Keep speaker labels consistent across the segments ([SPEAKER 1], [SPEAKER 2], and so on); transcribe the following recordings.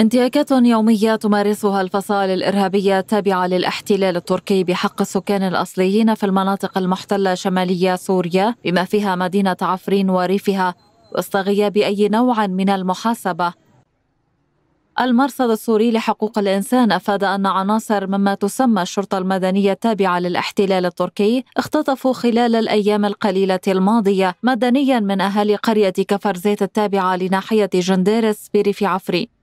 [SPEAKER 1] انتهاكات يومية تمارسها الفصائل الإرهابية التابعة للاحتلال التركي بحق السكان الأصليين في المناطق المحتلة شمالية سوريا بما فيها مدينة عفرين وريفها وسط غياب أي نوع من المحاسبة المرصد السوري لحقوق الإنسان أفاد أن عناصر مما تسمى الشرطة المدنية التابعة للاحتلال التركي اختطفوا خلال الأيام القليلة الماضية مدنيا من أهالي قرية كفرزيت التابعة لناحية جنديرس بريف عفرين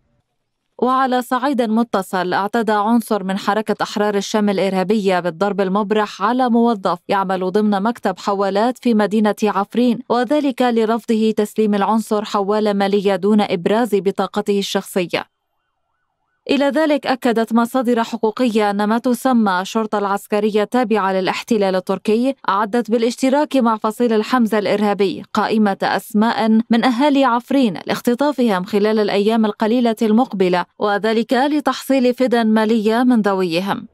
[SPEAKER 1] وعلى صعيد متصل اعتدى عنصر من حركة أحرار الشام الإرهابية بالضرب المبرح على موظف يعمل ضمن مكتب حوالات في مدينة عفرين وذلك لرفضه تسليم العنصر حوالة مالية دون إبراز بطاقته الشخصية إلى ذلك أكدت مصادر حقوقية أن ما تسمى الشرطة العسكرية التابعة للاحتلال التركي أعدت بالاشتراك مع فصيل الحمزة الإرهابي قائمة أسماء من أهالي عفرين لاختطافهم خلال الأيام القليلة المقبلة وذلك لتحصيل فدا مالية من ذويهم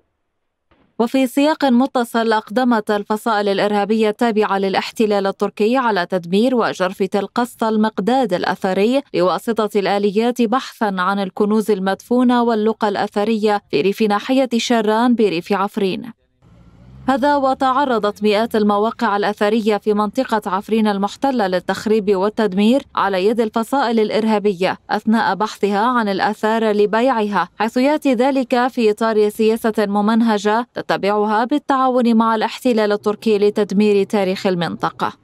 [SPEAKER 1] وفي سياق متصل أقدمت الفصائل الإرهابية التابعة للاحتلال التركي على تدمير وجرف تلقسط المقداد الأثري بواسطة الآليات بحثا عن الكنوز المدفونة واللقى الأثرية في ريف ناحية شران بريف عفرين هذا وتعرضت مئات المواقع الأثرية في منطقة عفرين المحتلة للتخريب والتدمير على يد الفصائل الإرهابية أثناء بحثها عن الآثار لبيعها حيث يأتي ذلك في إطار سياسة ممنهجة تتبعها بالتعاون مع الاحتلال التركي لتدمير تاريخ المنطقة